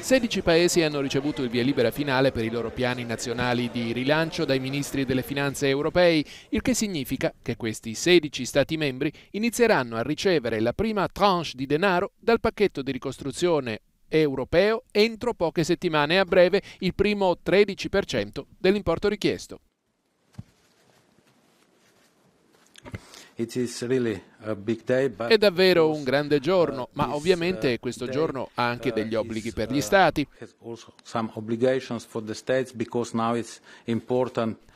16 paesi hanno ricevuto il via libera finale per i loro piani nazionali di rilancio dai ministri delle finanze europei, il che significa che questi 16 Stati membri inizieranno a ricevere la prima tranche di denaro dal pacchetto di ricostruzione europeo entro poche settimane a breve il primo 13% dell'importo richiesto. È davvero un grande giorno, uh, ma ovviamente uh, questo giorno ha anche uh, degli obblighi per gli Stati.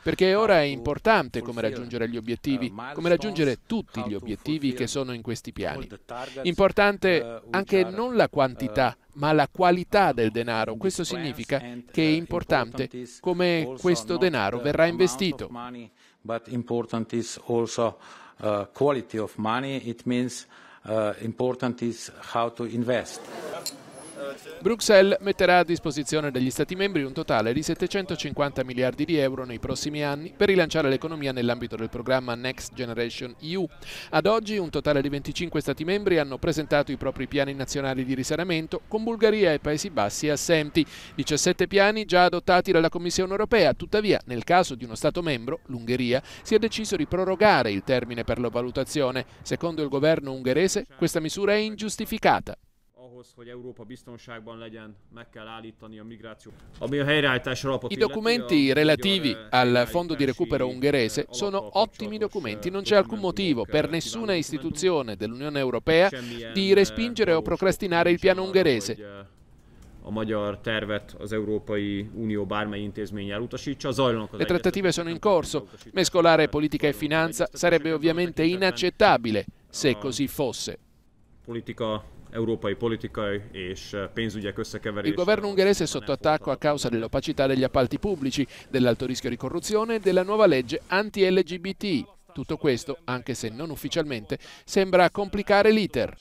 Perché ora è importante come raggiungere gli obiettivi, come raggiungere tutti gli obiettivi che sono in questi piani. Importante anche non la quantità, ma la qualità del denaro. Questo significa che è eh, importante come questo denaro verrà investito. Uh, quality of money, it means uh, important is how to invest. Bruxelles metterà a disposizione degli Stati membri un totale di 750 miliardi di euro nei prossimi anni per rilanciare l'economia nell'ambito del programma Next Generation EU. Ad oggi un totale di 25 Stati membri hanno presentato i propri piani nazionali di risanamento, con Bulgaria e Paesi Bassi assenti, 17 piani già adottati dalla Commissione europea, tuttavia nel caso di uno Stato membro, l'Ungheria, si è deciso di prorogare il termine per la valutazione. Secondo il governo ungherese questa misura è ingiustificata ahhoz, hogy Európa biztonságban legyen, meg kell állítani a migráció. Ami a helyreállítás alapot I documenti relativi al eh, fondo di recupero ungherese sono ottimi eh, documenti, non c'è alcun motivo per nessuna istituzione dell'Unione Europea di eh, respingere o procrastinare il piano ungherese. Le trattative sono in corso, mescolare politica e finanza sarebbe ovviamente inaccettabile se così fosse. Politica európai politikai és eh, pénzügyek összekeverése. Il governo ungherese è sotto attacco a causa dell'opacità degli appalti pubblici, dell'alto rischio di corruzione e della nuova legge anti-LGBT. Tutto questo, anche se non ufficialmente, sembra complicare l'iter.